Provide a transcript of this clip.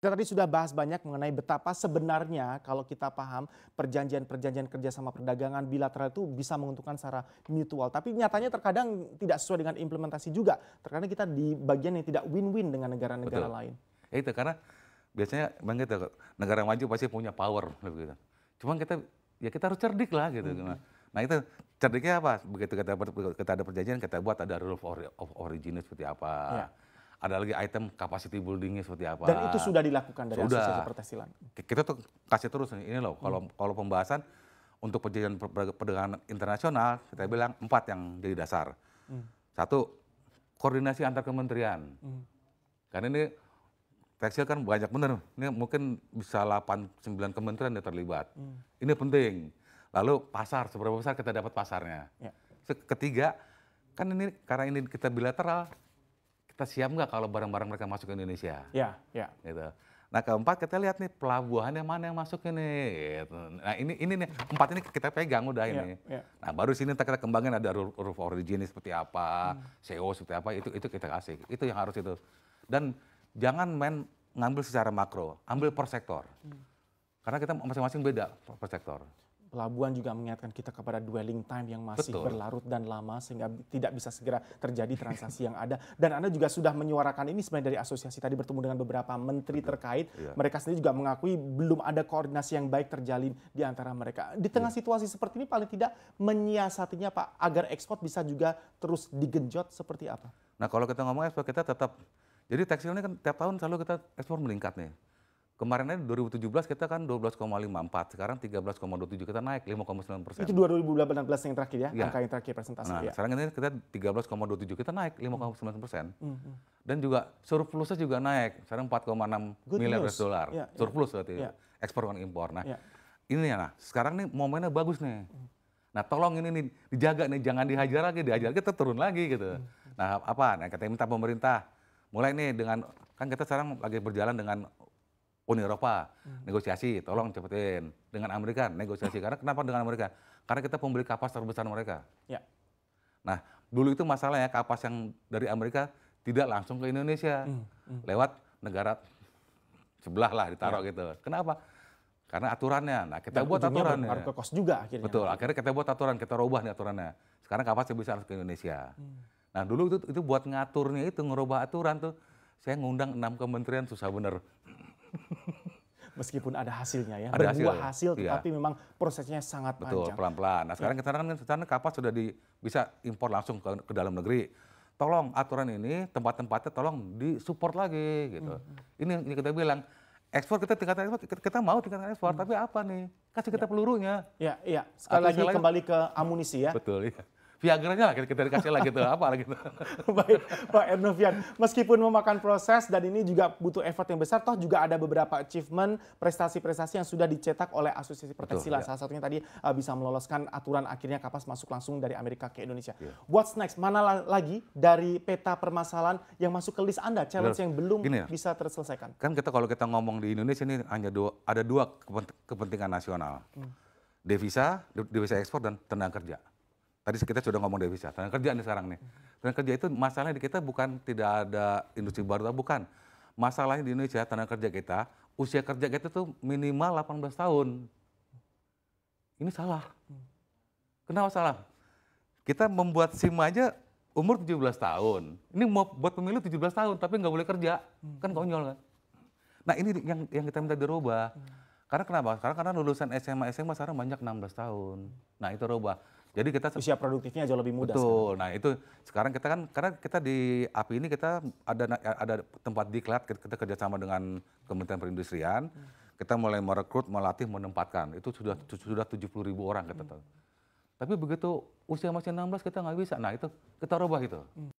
Kita tadi sudah bahas banyak mengenai betapa sebenarnya kalau kita paham perjanjian-perjanjian kerjasama perdagangan bilateral itu bisa menguntungkan secara mutual. Tapi nyatanya terkadang tidak sesuai dengan implementasi juga. Terkadang kita di bagian yang tidak win-win dengan negara-negara lain. Ya itu karena biasanya bang kita negara maju pasti punya power gitu, gitu. Cuman kita ya kita harus cerdik lah gitu. Hmm. Nah itu cerdiknya apa? Begitu kita, kita ada perjanjian kita buat ada rule of origin seperti apa. Ya ada lagi item capacity buildingnya seperti apa. Dan itu sudah dilakukan dari sudah. Asosiasi Pertesilan. Kita tuh kasih terus ini loh, kalau hmm. kalau pembahasan untuk perjanjian perdagangan internasional kita bilang empat yang jadi dasar. Hmm. Satu koordinasi antar kementerian. Hmm. Karena ini tekstil kan banyak benar. Ini mungkin bisa 8 9 kementerian yang terlibat. Hmm. Ini penting. Lalu pasar seberapa besar kita dapat pasarnya. Ya. Ketiga, kan ini karena ini kita bilateral, kita siap nggak kalau barang-barang mereka masuk ke Indonesia? Ya, ya. Gitu. Nah keempat kita lihat nih pelabuhan yang mana yang masuk ini. Gitu. Nah ini ini nih empat ini kita pegang udah ya, ini. Yeah, yeah. Nah baru sini kita, kembangkan kembangin ada roof origin seperti apa, hmm. CO e seperti apa itu itu kita kasih. Itu yang harus itu. Dan jangan main ngambil secara makro, ambil per sektor. Hmm. Karena kita masing-masing beda per sektor. Pelabuhan juga mengingatkan kita kepada dwelling time yang masih Betul. berlarut dan lama sehingga tidak bisa segera terjadi transaksi yang ada. Dan Anda juga sudah menyuarakan ini sebenarnya dari asosiasi tadi bertemu dengan beberapa menteri Betul. terkait. Ya. Mereka sendiri juga mengakui belum ada koordinasi yang baik terjalin di antara mereka. Di tengah ya. situasi seperti ini paling tidak menyiasatinya Pak agar ekspor bisa juga terus digenjot seperti apa? Nah kalau kita ngomong ekspor kita tetap jadi tekstil ini kan tiap tahun selalu kita ekspor meningkat nih. Kemarin 2017 kita kan 12,54, sekarang 13,27 kita naik 5,9 persen. Itu 2018 yang terakhir ya, ya. angka yang terakhir presentasi. Nah, ya. sekarang kita 13,27 kita naik 5,9 persen. Hmm. Hmm. Dan juga surplusnya juga naik, sekarang 4,6 miliar US dolar. Ya, ya. Surplus berarti ya. ekspor dan impor. Nah, ya. ini ya, nah, sekarang nih momennya bagus nih. Hmm. Nah, tolong ini nih dijaga nih, jangan dihajar lagi, dihajar kita turun lagi gitu. Hmm. Nah, apa? Nah, kita minta pemerintah mulai nih dengan kan kita sekarang lagi berjalan dengan Uni oh, Eropa hmm. negosiasi, tolong cepetin dengan Amerika negosiasi. Karena kenapa dengan Amerika? Karena kita pembeli kapas terbesar mereka. Ya. Nah, dulu itu masalahnya kapas yang dari Amerika tidak langsung ke Indonesia, hmm. Hmm. lewat negara sebelah lah ditaruh ya. gitu. Kenapa? Karena aturannya. Nah, kita Dan buat aturannya. Berpengaruh ke kos juga akhirnya. Betul. Akhirnya kita buat aturan, kita rubah nih aturannya. Sekarang kapas bisa harus ke Indonesia. Hmm. Nah, dulu itu, itu buat ngaturnya itu ngerubah aturan tuh. Saya ngundang enam kementerian susah bener. Meskipun ada hasilnya ya, ada hasil, hasil, iya. tapi memang prosesnya sangat Betul, panjang. pelan-pelan. Nah sekarang iya. kita kan sana kapas sudah di, bisa impor langsung ke, ke dalam negeri. Tolong aturan ini tempat-tempatnya tolong disupport lagi gitu. Mm-hmm. Ini ini kita bilang ekspor kita tingkatkan ekspor kita mau tingkatkan ekspor hmm. tapi apa nih kasih kita ya. pelurunya Iya, iya sekali Atau lagi kembali ke amunisi ya betul iya. Viagra-nya lah kita dikasih lah gitu apa lah gitu. Baik Pak Ernovian, meskipun memakan proses dan ini juga butuh effort yang besar, toh juga ada beberapa achievement prestasi-prestasi yang sudah dicetak oleh Asosiasi Proteksi lah. ya. Salah satunya tadi uh, bisa meloloskan aturan akhirnya kapas masuk langsung dari Amerika ke Indonesia. Yeah. What's next? Mana lagi dari peta permasalahan yang masuk ke list Anda, challenge Betul. yang belum ya, bisa terselesaikan? Kan kita kalau kita ngomong di Indonesia ini hanya dua, ada dua kepentingan nasional. Hmm. Devisa, devisa ekspor dan tenaga kerja. Tadi kita sudah ngomong dari wisata, tenaga kerja nih sekarang nih. Tenaga kerja itu masalahnya di kita bukan tidak ada industri baru, bukan. Masalahnya di Indonesia tenaga kerja kita, usia kerja kita tuh minimal 18 tahun. Ini salah. Kenapa salah? Kita membuat SIM aja umur 17 tahun. Ini mau buat pemilu 17 tahun, tapi nggak boleh kerja. Kan konyol kan? Nah ini yang yang kita minta dirubah. Karena kenapa? Karena, karena lulusan SMA SMA sekarang banyak 16 tahun. Nah itu rubah. Jadi kita usia produktifnya jauh lebih mudah. Betul. Sekarang. Nah, itu sekarang kita kan karena kita di API ini kita ada ada tempat diklat kita kerjasama dengan Kementerian Perindustrian. Kita mulai merekrut, melatih, menempatkan. Itu sudah sudah 70 ribu orang kita hmm. Tapi begitu usia masih 16 kita nggak bisa. Nah, itu kita rubah itu. Hmm.